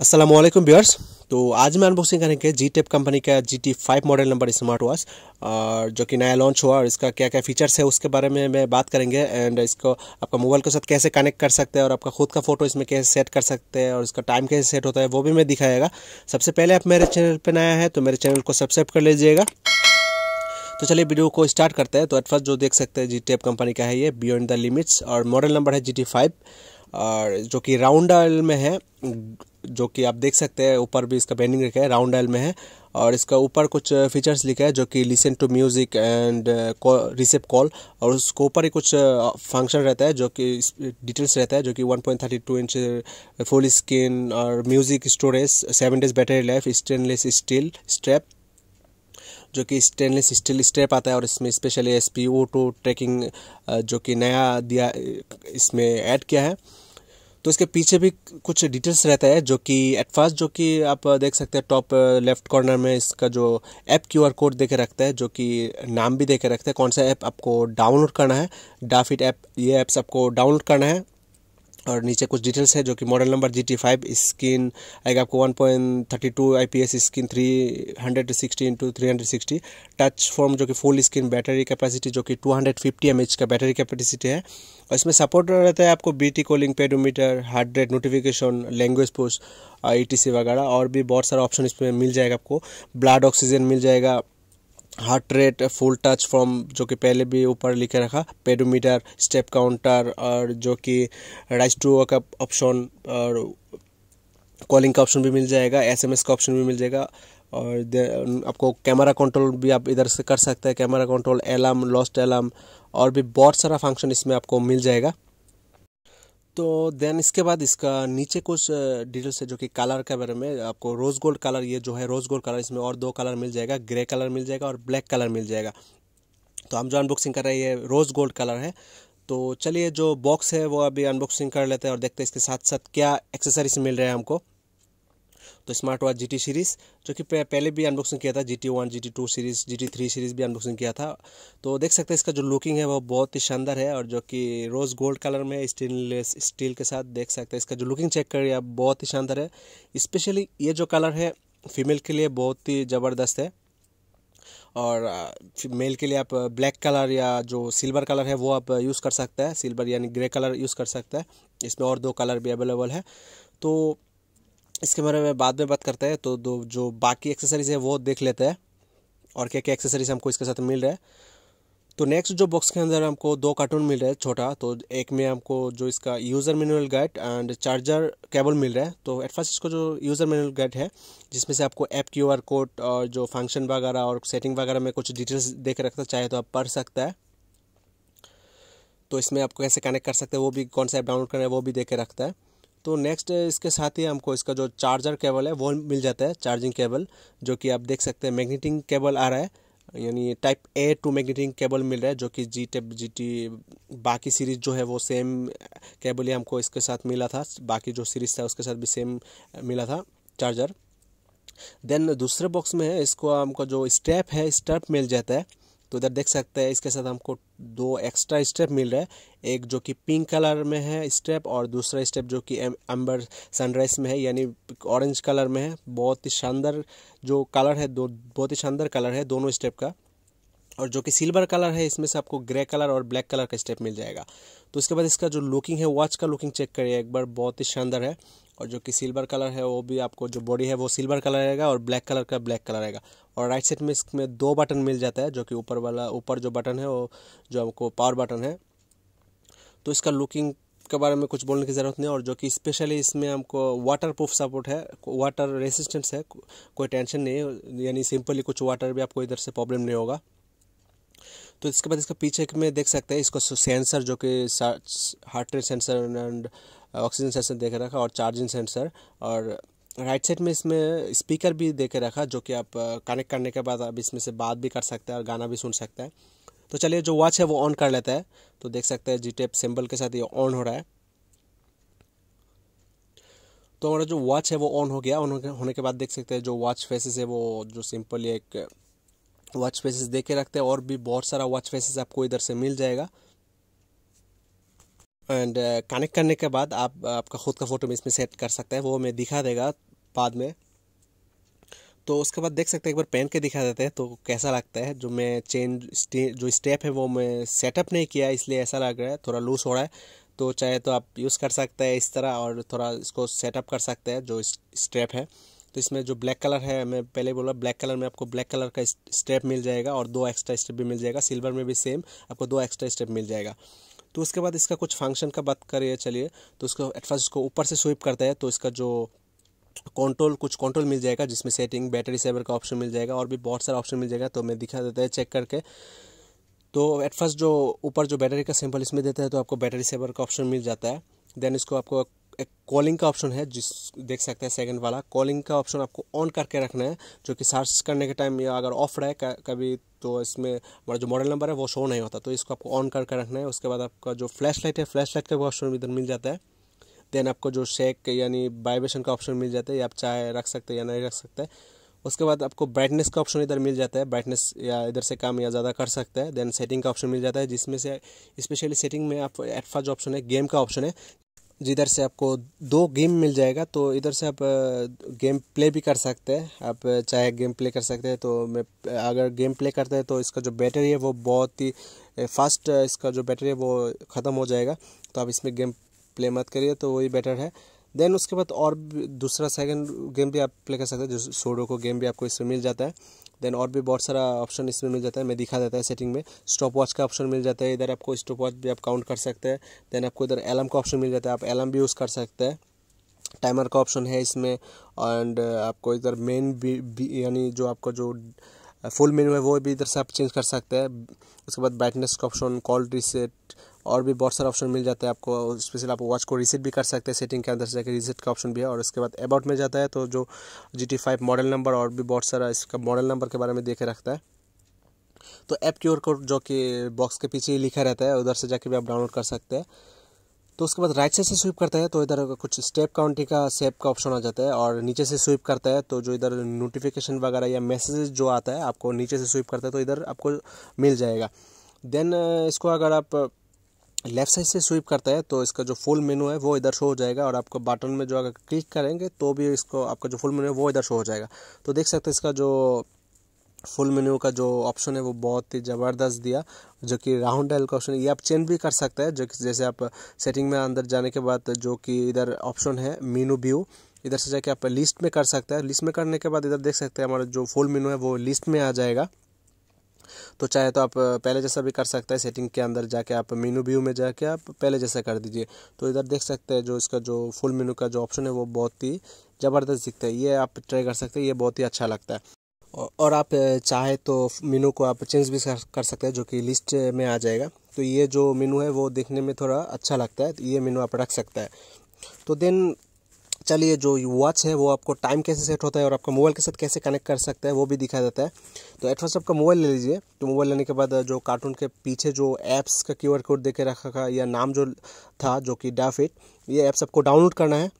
Aslam viewers तो आज मैं अनबॉक्सिंग करेंगे जी टेप कंपनी का G T five model number smart watch और जो कि नया लॉन्च हुआ और इसका क्या क्या फीचर्स है उसके बारे में मैं बात करेंगे एंड इसको आपका मोबाइल के साथ कैसे कनेक्ट कर सकते हैं और आपका खुद का फोटो इसमें कैसे सेट कर सकते हैं और इसका टाइम कैसे सेट होता है वो भी मैं दिखाएगा सबसे पहले आप मेरे चैनल पर नया है तो मेरे चैनल को सब्सक्राइब कर लीजिएगा तो चलिए वीडियो को स्टार्ट करते हैं तो एट फर्स्ट जो देख सकते हैं जी टेप कंपनी का है ये बियॉन्ड द लिमिट्स और मॉडल नंबर है जी टी फाइव और जो कि राउंड में है जो कि आप देख सकते हैं ऊपर भी इसका बैंडिंग लिखा है राउंड एल में है और इसका ऊपर कुछ फीचर्स uh, लिखा है जो कि listen to music and receive call और उसको ऊपर ही कुछ फंक्शन uh, रहता है जो कि डिटेल्स रहता है जो कि 1.32 इंच फुल स्क्रीन और music storage seven days battery life stainless steel strap जो कि स्टेनलेस स्टील स्ट्रैप आता है और इसमें specially S P O two tracking जो कि नया दिया इसमें ऐड किया है तो इसके पीछे भी कुछ डिटेल्स रहता है जो कि एट फर्स्ट जो कि आप देख सकते हैं टॉप लेफ्ट कॉर्नर में इसका जो ऐप क्यू आर कोड दे के रखता है जो कि नाम भी दे के रखता है कौन सा ऐप आपको डाउनलोड करना है डाफिट ऐप ये ऐप्स आपको डाउनलोड करना है और नीचे कुछ डिटेल्स है जो कि model number G T five screen आएगा आपको 1.32 IPS screen 360 into 360 touch form जो कि फुल स्क्रीन बैटरी कैपेसिटी जो कि 250 हंड्रेड का बैटरी कैपेसिटी है और इसमें सपोर्ट रहता है आपको B T calling pedometer heart rate notification language post E T C वगैरह और भी बहुत सारा ऑप्शन इसमें मिल जाएगा आपको ब्लड ऑक्सीजन मिल जाएगा heart rate full touch form जो कि पहले भी ऊपर लिखे रखा पेडोमीटर स्टेप काउंटर और जो कि राइस टू वर्क ऑप्शन और कॉलिंग का ऑप्शन भी मिल जाएगा एसएमएस का ऑप्शन भी मिल जाएगा और आपको कैमरा कंट्रोल भी आप इधर से कर सकते हैं camera control alarm lost alarm और भी बहुत सारा फंक्शन इसमें आपको मिल जाएगा तो देन इसके बाद इसका नीचे कुछ डिटेल्स है जो कि कलर के बारे में आपको रोज़ गोल्ड कलर ये जो है रोज़ गोल्ड कलर इसमें और दो कलर मिल जाएगा ग्रे कलर मिल जाएगा और ब्लैक कलर मिल जाएगा तो हम जो अनबॉक्सिंग कर रहे हैं ये रोज़ गोल्ड कलर है तो चलिए जो बॉक्स है वो अभी अनबॉक्सिंग कर लेते हैं और देखते हैं इसके साथ साथ क्या एक्सेसरीज मिल रहे हैं हमको तो स्मार्ट वॉच जी सीरीज़ जो कि पहले भी अनबॉक्सिंग किया था G T one G T two series G T three series भी अनबॉक्सिंग किया था तो देख सकते हैं इसका जो लुकिंग है वो बहुत ही शानदार है और जो कि रोज़ गोल्ड कलर में स्टेनलेस स्टील के साथ देख सकते हैं इसका जो लुकिंग चेक करिए आप बहुत ही शानदार है स्पेशली ये जो कलर है फीमेल के लिए बहुत ही ज़बरदस्त है और मेल के लिए आप ब्लैक कलर या जो सिल्वर कलर है वो आप यूज़ कर सकते हैं सिल्वर यानी ग्रे कलर यूज़ कर सकते हैं इसमें और दो कलर भी अवेलेबल है तो इसके बारे में बाद में बात करते हैं तो दो जो बाकी एक्सेसरीज है वो देख लेते हैं और क्या क्या एक्सेसरीज हमको इसके साथ मिल रहा है तो नेक्स्ट जो बॉक्स के अंदर हमको दो कार्टून मिल रहा है छोटा तो एक में हमको जो इसका user manual guide and charger cable मिल रहा है तो एट फर्स्ट इसको जो यूज़र मैनुअल गाइड है जिसमें से आपको ऐप क्यू आर कोड और जो फंक्शन वगैरह और सेटिंग वगैरह में कुछ डिटेल्स दे के रखना चाहे तो आप पढ़ सकता है तो इसमें आपको कैसे कनेक्ट कर सकते हैं वो भी कौन सा ऐप डाउनलोड करना है वो भी दे के रखता है तो नेक्स्ट uh, इसके साथ ही हमको इसका जो चार्जर केबल है वो मिल जाता है चार्जिंग केबल जो कि आप देख सकते हैं मैग्नेटिंग केबल आ रहा है यानी type A two magnetic cable मिल रहा है जो कि जी टेप जी टी बाकी सीरीज़ जो है वो सेम केबल ही हमको इसके साथ मिला था बाकी जो सीरीज़ था उसके साथ भी सेम uh, मिला था चार्जर देन दूसरे बॉक्स में है इसको हमको जो स्टेप है स्टेप मिल जाता है तो इधर देख सकते हैं इसके साथ हमको दो एक्स्ट्रा स्टेप मिल रहा है एक जो कि पिंक कलर में है स्टेप और दूसरा स्टेप जो कि अम्बर सनराइज में है यानी ऑरेंज कलर में है बहुत ही शानदार जो कलर है दो बहुत ही शानदार कलर है दोनों स्टेप का और जो कि सिल्वर कलर है इसमें से आपको ग्रे कलर और ब्लैक कलर का स्टेप मिल जाएगा तो उसके बाद इसका जो लुकिंग है वॉच का लुकिंग चेक करिए एक बार बहुत ही शानदार है और जो कि सिल्वर कलर है वो भी आपको जो बॉडी है वो सिल्वर कलर रहेगा और ब्लैक कलर का ब्लैक कलर रहेगा और राइट साइड में इसमें दो बटन मिल जाता है जो कि ऊपर वाला ऊपर जो बटन है वो जो हमको पावर बटन है तो इसका लुकिंग के बारे में कुछ बोलने की ज़रूरत नहीं और जो कि स्पेशली इसमें हमको वाटर प्रूफ सपोर्ट है वाटर रेसिस्टेंस है कोई टेंशन नहीं है यानी सिंपली कुछ वाटर भी आपको इधर से प्रॉब्लम नहीं होगा तो इसके बाद इसका पीछे में देख सकते हैं इसको सेंसर जो कि heart rate sensor and oxygen sensor दे रखा और चार्जिंग सेंसर और राइट साइड में इसमें स्पीकर भी दे के रखा जो कि आप कनेक्ट uh, करने के बाद आप इसमें से बात भी कर सकते हैं और गाना भी सुन सकते हैं तो चलिए जो वॉच है वो ऑन कर लेता है तो देख सकते हैं जी टेप सिम्बल के साथ ये ऑन हो रहा है तो हमारा जो वॉच है वो ऑन हो गया ऑन होने के बाद देख सकते हैं जो वॉच फेसेस है वो जो सिंपल एक वॉच फेसेस दे के रखते हैं और भी बहुत सारा वॉच फेसेस आपको इधर से मिल जाएगा एंड कनेक्ट uh, करने के बाद आप आपका खुद का फ़ोटो भी इसमें सेट कर सकते हैं वो मैं दिखा देगा बाद में तो उसके बाद देख सकते हैं एक बार पहन के दिखा देते हैं तो कैसा लगता है जो मैं चेन स्टे, जो स्टेप है वो मैं सेटअप नहीं किया इसलिए ऐसा लग रहा है थोड़ा लूज हो रहा है तो चाहे तो आप यूज़ कर सकते हैं इस तरह और थोड़ा इसको सेटअप कर सकते हैं जो स्टेप है तो इसमें जो ब्लैक कलर है मैं पहले बोला ब्लैक कलर में आपको ब्लैक कलर का स्टेप मिल जाएगा और दो एक्स्ट्रा स्टेप भी मिल जाएगा सिल्वर में भी सेम आपको दो एक्स्ट्रा स्टेप मिल जाएगा तो उसके बाद इसका कुछ फंक्शन का बात करिए चलिए तो उसको एटफर्स्ट उसको ऊपर से स्वीप करता है तो इसका जो कंट्रोल कुछ कंट्रोल मिल जाएगा जिसमें सेटिंग बैटरी सेवर का ऑप्शन मिल जाएगा और भी बहुत सारा ऑप्शन मिल जाएगा तो मैं दिखा देता है चेक करके तो एट फर्स्ट जो ऊपर जो बैटरी का सैम्पल इसमें देता है तो आपको बैटरी सेवर का ऑप्शन मिल जाता है देन इसको आपको एक कॉलिंग का ऑप्शन है जिस देख सकते हैं सेकंड वाला कॉलिंग का ऑप्शन आपको ऑन करके रखना है जो कि सर्च करने के टाइम या अगर ऑफ रहे कभी तो इसमें हमारा जो मॉडल नंबर है वो शो नहीं होता तो इसको आपको ऑन करके रखना है उसके बाद आपका जो फ्लैश लाइट है फ्लैश लाइट का भी ऑप्शन इधर मिल जाता है देन आपको जो शेक यानी वाइब्रेशन का ऑप्शन मिल जाता है या आप चाहे रख सकते हैं या नहीं रख सकते उसके बाद आपको ब्राइटनेस का ऑप्शन इधर मिल जाता है ब्राइटनेस या इधर से काम या ज़्यादा कर सकता है देन सेटिंग का ऑप्शन मिल जाता है जिसमें से स्पेशली सेटिंग में आप एटफा जो ऑप्शन है गेम का ऑप्शन है जिधर से आपको दो गेम मिल जाएगा तो इधर से आप गेम प्ले भी कर सकते हैं आप चाहे गेम प्ले कर सकते हैं तो मैं अगर गेम प्ले करते हैं तो इसका जो बैटरी है वो बहुत ही फास्ट इसका जो बैटरी है वो ख़त्म हो जाएगा तो आप इसमें गेम प्ले मत करिए तो वही बेटर है देन उसके बाद और दूसरा सेकंड गेम भी आप प्ले कर सकते हैं जो सोडो को गेम भी आपको इसमें मिल जाता है देन और भी बहुत सारा ऑप्शन इसमें मिल जाता है मैं दिखा देता है सेटिंग में स्टॉप वॉच का ऑप्शन मिल जाता है इधर आपको स्टॉप वॉच भी आप काउंट कर सकते हैं देन आपको इधर एलम का ऑप्शन मिल जाता है आप एलम भी यूज़ कर सकते हैं टाइमर का ऑप्शन है इसमें एंड uh, आपको इधर मेन यानी जो आपका जो फुल uh, मेन्यू है वो भी इधर से आप चेंज कर सकते हैं उसके बाद ब्राइटनेस का ऑप्शन कॉल रिसेट और भी बहुत सारे ऑप्शन मिल जाते हैं आपको स्पेशल आप वॉच को रीसेट भी कर सकते हैं सेटिंग के अंदर से जाकर रीसेट का ऑप्शन भी है और उसके बाद अबाउट में जाता है तो जो G T five model number और भी बहुत सारा इसका मॉडल नंबर के बारे में देखे रखता है तो ऐप क्यू कोड जो कि बॉक्स के पीछे लिखा रहता है उधर से जाके भी आप डाउनलोड कर सकते हैं तो उसके बाद राइट साइड से स्वीप करता है तो इधर कुछ स्टेप काउंटिंग का सेप का ऑप्शन आ जाता है और नीचे से स्वीप करता है तो जो इधर नोटिफिकेशन वगैरह या मैसेजेस जो आता है आपको नीचे से स्वीप करता है तो इधर आपको मिल जाएगा देन इसको अगर आप लेफ्ट साइड से स्वीप करता है तो इसका जो फुल मेनू है वो इधर शो हो जाएगा और आपको बटन में जो अगर क्लिक करेंगे तो भी इसको आपका जो फुल मेनू है वो इधर शो हो जाएगा तो देख सकते हैं इसका जो फुल मेन्यू का जो ऑप्शन है वो बहुत ही ज़बरदस्त दिया जो कि राउंड डायल का ऑप्शन ये आप चेंज भी कर सकते हैं जो कि जैसे आप सेटिंग में अंदर जाने के बाद जो कि इधर ऑप्शन है मीनू व्यू इधर से जाके आप लिस्ट में कर सकते हैं लिस्ट में करने के बाद इधर देख सकते हैं हमारा जो फुल मेनू है वो लिस्ट में आ जाएगा तो चाहे तो आप पहले जैसा भी कर सकते हैं सेटिंग के अंदर जाके आप मेनू व्यू में जाके आप पहले जैसा कर दीजिए तो इधर देख सकते हैं जो इसका जो फुल मेनू का जो ऑप्शन है वो बहुत ही ज़बरदस्त दिखता है ये आप ट्राई कर सकते हैं ये बहुत ही अच्छा लगता है और आप चाहे तो मेनू को आप चेंज भी कर सकते हैं जो कि लिस्ट में आ जाएगा तो ये जो मेनू है वो देखने में थोड़ा अच्छा लगता है तो ये मेनू आप रख सकते हैं तो देन चलिए जो वॉच है वो आपको टाइम कैसे सेट होता है और आपका मोबाइल के साथ कैसे कनेक्ट कर सकता है वो भी दिखाया जाता है तो एट फर्स्ट आपका मोबाइल ले लीजिए तो मोबाइल लेने के बाद जो कार्टून के पीछे जो ऐप्स का क्यू आर कोड दे के रखा था या नाम जो था जो कि डाफिट ये ऐप्स आपको डाउनलोड करना है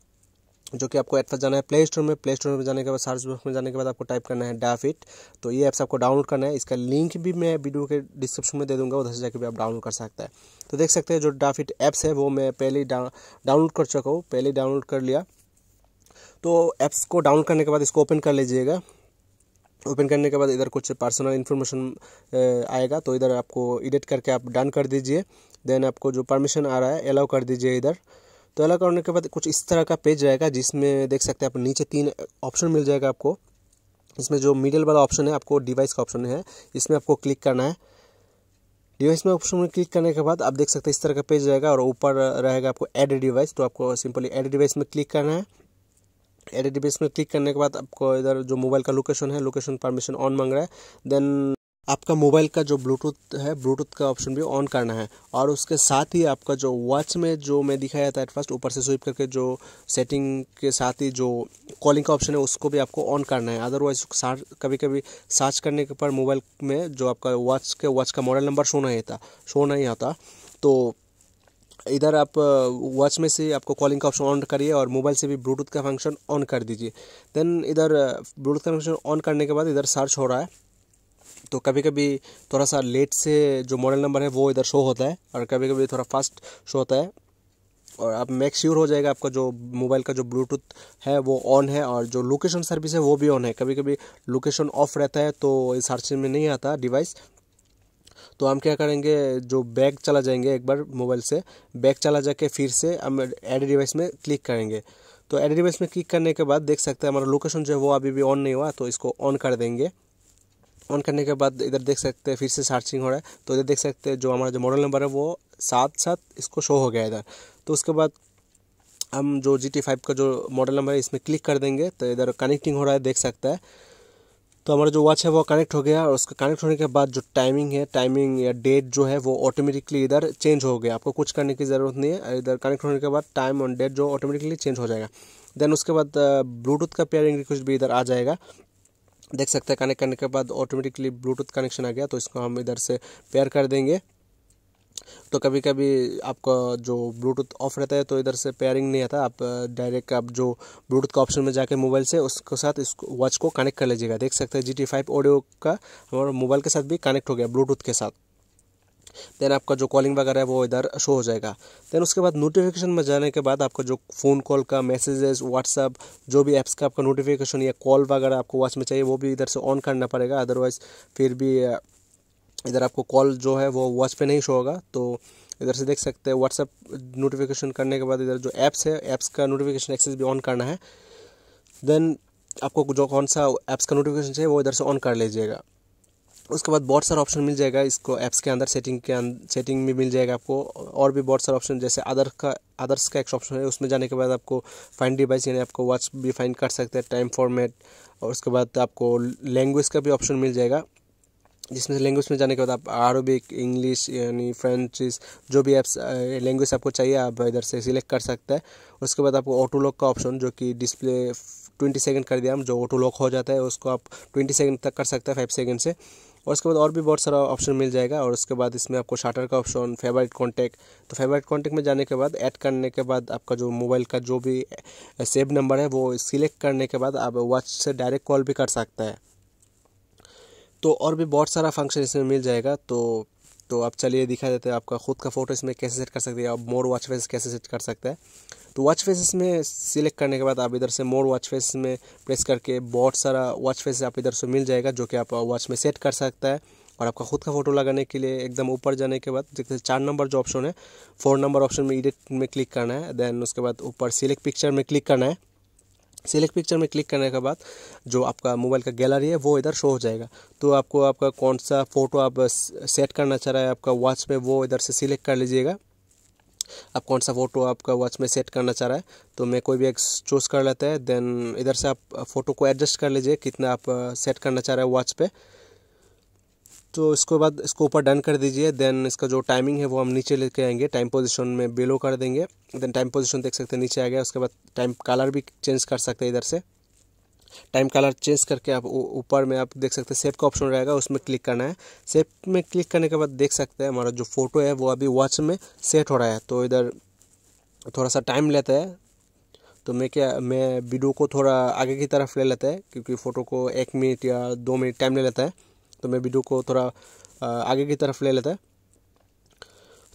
जो कि आपको ऐप जाना है प्ले स्टोर में प्ले स्टोर में जाने के बाद सर्च बॉक्स में जाने के बाद आपको टाइप करना है डाफिट तो ये ऐप्स आपको डाउनलोड करना है इसका लिंक भी मैं वीडियो के डिस्क्रिप्शन में दे दूंगा उधर से जाकर भी आप डाउनलोड कर सकते हैं तो देख सकते हैं जो डाफिट ऐप्स है वो मैं पहले डाउनलोड कर चुका हूँ पहले डाउनलोड कर लिया तो ऐप्स को डाउन करने के बाद इसको ओपन कर लीजिएगा ओपन करने के बाद इधर कुछ पर्सनल इन्फॉर्मेशन आएगा तो इधर आपको एडिट करके आप डन कर दीजिए देन आपको जो परमिशन आ रहा है अलाउ कर दीजिए इधर तो अलाउ करने के बाद कुछ इस तरह का पेज रहेगा जिसमें देख सकते हैं आप नीचे तीन ऑप्शन मिल जाएगा आपको इसमें जो मिडिल वाला ऑप्शन है आपको डिवाइस का ऑप्शन है इसमें आपको क्लिक करना है डिवाइस में ऑप्शन में क्लिक करने के बाद आप देख सकते हैं इस तरह का पेज रहेगा और ऊपर रहेगा आपको एड डिवाइस तो आपको सिंपली एड डिवाइस में क्लिक करना है एडिट डिवाइस में क्लिक करने के बाद आपको इधर जो मोबाइल का लोकेशन है लोकेशन परमिशन ऑन मांग रहा है देन आपका मोबाइल का जो ब्लूटूथ है ब्लूटूथ का ऑप्शन भी ऑन करना है और उसके साथ ही आपका जो वॉच में जो मैं दिखाया था एट फर्स्ट ऊपर से स्विप करके जो सेटिंग के साथ ही जो कॉलिंग का ऑप्शन है उसको भी आपको ऑन करना है अदरवाइज कभी कभी सर्च करने के पर मोबाइल में जो आपका वॉच के वॉच का मॉडल नंबर शो नहीं था शो नहीं आता तो इधर आप वॉच में से आपको कॉलिंग का ऑप्शन ऑन करिए और मोबाइल से भी ब्लूटूथ का फंक्शन ऑन कर दीजिए देन इधर ब्लूटूथ का फंक्शन ऑन करने के बाद इधर सर्च हो रहा है तो कभी कभी थोड़ा सा लेट से जो मॉडल नंबर है वो इधर शो होता है और कभी कभी थोड़ा फास्ट शो होता है और आप मेक श्योर हो जाएगा आपका जो मोबाइल का जो ब्लूटूथ है वो ऑन है और जो लोकेशन सर्विस है वो भी ऑन है कभी कभी लोकेशन ऑफ रहता है तो सर्च में नहीं आता डिवाइस तो हम क्या करेंगे जो बैग चला जाएंगे एक बार मोबाइल से बैग चला जाके फिर से हम एड डिवाइस में क्लिक करेंगे तो एड डिवाइस में क्लिक करने के बाद देख सकते हैं हमारा लोकेशन जो है वो अभी भी ऑन नहीं हुआ तो इसको ऑन कर देंगे ऑन करने के बाद इधर देख सकते हैं फिर से सर्चिंग हो रहा है तो इधर देख सकते हैं जो हमारा जो मॉडल नंबर है वो साथ साथ इसको शो हो गया इधर तो उसके बाद हम जो जी टी फाइव का जो मॉडल नंबर है इसमें क्लिक कर देंगे तो इधर कनेक्टिंग हो रहा है देख सकता है तो हमारा जो वॉच है वो कनेक्ट हो गया और उसका कनेक्ट होने के बाद जो टाइमिंग है टाइमिंग या डेट जो है वो ऑटोमेटिकली इधर चेंज हो गया आपको कुछ करने की ज़रूरत नहीं है इधर कनेक्ट होने के बाद टाइम और डेट जो ऑटोमेटिकली चेंज हो जाएगा देन उसके बाद ब्लूटूथ uh, का पेयरिंग रिक्वेस्ट भी इधर आ जाएगा देख सकते हैं कनेक्ट करने के बाद ऑटोमेटिकली ब्लूटूथ कनेक्शन आ गया तो इसको हम इधर से पेयर कर देंगे तो कभी कभी आपका जो ब्लूटूथ ऑफ रहता है तो इधर से पेयरिंग नहीं आता आप डायरेक्ट आप जो ब्लूटूथ का ऑप्शन में जाके मोबाइल से उसके साथ इस वॉच को कनेक्ट कर लीजिएगा देख सकते हैं जी टी फाइव ऑडियो का हमारा मोबाइल के साथ भी कनेक्ट हो गया ब्लूटूथ के साथ देन आपका जो कॉलिंग वगैरह है वो इधर शो हो जाएगा देन उसके बाद नोटिफिकेशन में जाने के बाद आपका जो फ़ोन कॉल का मैसेजेस व्हाट्सअप जो भी ऐप्स का आपका नोटिफिकेशन या कॉल वगैरह आपको वॉच में चाहिए वो भी इधर से ऑन करना पड़ेगा अदरवाइज़ फिर भी इधर आपको कॉल जो है वो वॉच पे नहीं शो होगा तो इधर से देख सकते हैं व्हाट्सअप नोटिफिकेशन करने के बाद इधर जो ऐप्स है ऐप्स का नोटिफिकेशन एक्सेस भी ऑन करना है देन आपको जो कौन सा ऐप्स का नोटिफिकेशन चाहिए वो इधर से ऑन कर लीजिएगा उसके बाद बहुत सारा ऑप्शन मिल जाएगा इसको ऐप्स के अंदर सेटिंग के अंदर सेटिंग में मिल जाएगा आपको और भी बहुत सारा ऑप्शन जैसे अदर का अदर्स का एक ऑप्शन है उसमें जाने के बाद आपको फाइन डिवाइस यानी आपको वॉच भी फाइन कर सकते हैं टाइम फॉर्मेट और उसके बाद आपको लैंग्वेज का भी ऑप्शन मिल जाएगा जिसमें लैंग्वेज में जाने के बाद आप अरबिक इंग्लिश यानी फ्रेंच जो भी ऐप्स लैंग्वेज आपको चाहिए आप इधर से सिलेक्ट कर सकते हैं उसके बाद आपको ऑटो लॉक का ऑप्शन जो कि डिस्प्ले ट्वेंटी सेकंड कर दिया हम जो ऑटो लॉक हो जाता है उसको आप ट्वेंटी सेकंड तक कर सकते हैं फाइव सेकंड से और उसके बाद और भी बहुत सारा ऑप्शन मिल जाएगा और उसके बाद इसमें आपको शाटर का ऑप्शन फेवरेट कॉन्टैक्ट तो फेवरेट कॉन्टैक्ट में जाने के बाद ऐड करने के बाद आपका जो मोबाइल का जो भी सेव नंबर है वो सिलेक्ट करने के बाद आप वॉच से डायरेक्ट कॉल भी कर सकते हैं तो और भी बहुत सारा फंक्शन इसमें मिल जाएगा तो तो आप चलिए दिखा देते हैं आपका खुद का फ़ोटो इसमें कैसे सेट कर सकते हैं आप मोर वॉच फेस कैसे सेट कर सकते हैं तो वॉच फेस में सिलेक्ट करने के बाद आप इधर से मोर वॉच फेस में प्रेस करके बहुत सारा वॉच फेस आप इधर से मिल जाएगा जो कि आप वॉच में सेट कर सकता है और आपका खुद का फ़ोटो लगाने के लिए एकदम ऊपर जाने के बाद जैसे चार नंबर जो ऑप्शन है फोर नंबर ऑप्शन में एडिट में क्लिक करना है देन उसके बाद ऊपर सिलेक्ट पिक्चर में क्लिक करना है सिलेक्ट पिक्चर में क्लिक करने के बाद जो आपका मोबाइल का गैलरी है वो इधर शो हो जाएगा तो आपको आपका कौन सा फ़ोटो आप सेट करना चाह रहा है आपका वॉच पे वो इधर से सिलेक्ट कर लीजिएगा आप कौन सा फ़ोटो आपका वॉच में सेट करना चाह रहा है तो मैं कोई भी एक चूज़ कर लेता है देन इधर से आप फ़ोटो को एडजस्ट कर लीजिए कितना आप सेट uh, करना चाह रहे हैं वॉच पर तो इसके बाद इसको ऊपर डन कर दीजिए देन इसका जो टाइमिंग है वो हम नीचे लेके आएंगे टाइम पोजीशन में बेलो कर देंगे देन टाइम पोजीशन देख सकते हैं नीचे आ गया उसके बाद टाइम कलर भी चेंज कर सकते हैं इधर से टाइम कलर चेंज करके आप ऊपर में आप देख सकते हैं सेव का ऑप्शन रहेगा उसमें क्लिक करना है सेव में क्लिक करने के बाद देख सकते हैं हमारा जो फ़ोटो है वो अभी वॉच में सेट हो रहा है तो इधर थोड़ा सा टाइम लेता है तो मैं क्या मैं वीडियो को थोड़ा आगे की तरफ ले लेता है क्योंकि फ़ोटो को एक मिनट या दो मिनट टाइम ले लेता है तो मैं वीडियो को थोड़ा आगे की तरफ ले लेता है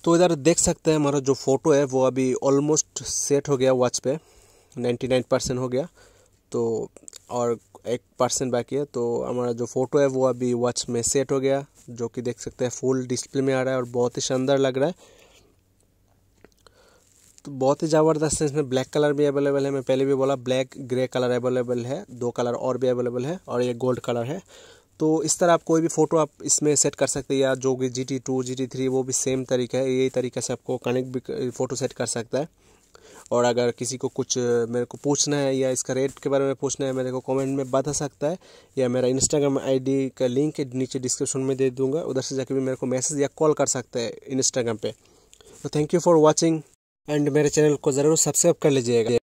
तो इधर देख सकते हैं हमारा जो फ़ोटो है वो अभी ऑलमोस्ट सेट हो गया वॉच पे 99 परसेंट हो गया तो और एक परसेंट बाकी है तो हमारा जो फ़ोटो है वो अभी वॉच में सेट हो गया जो कि देख सकते हैं फुल डिस्प्ले में आ रहा है और बहुत ही शानदार लग रहा है तो बहुत ही ज़बरदस्त है इसमें ब्लैक कलर भी अवेलेबल है मैं पहले भी बोला ब्लैक ग्रे कलर अवेलेबल है दो कलर और भी अवेलेबल है और ये गोल्ड कलर है तो इस तरह आप कोई भी फ़ोटो आप इसमें सेट कर सकते हैं या जो कि G T two G T three वो भी सेम तरीका है यही तरीके से आपको कनेक्ट भी फ़ोटो सेट कर सकता है और अगर किसी को कुछ मेरे को पूछना है या इसका रेट के बारे में पूछना है मेरे को कमेंट में बता सकता है या मेरा इंस्टाग्राम आईडी का लिंक नीचे डिस्क्रिप्शन में दे दूंगा उधर से जाके भी मेरे को मैसेज या कॉल कर सकता है इंस्टाग्राम पे तो thank you for watching and मेरे चैनल को ज़रूर सब्सक्राइब कर लीजिएगा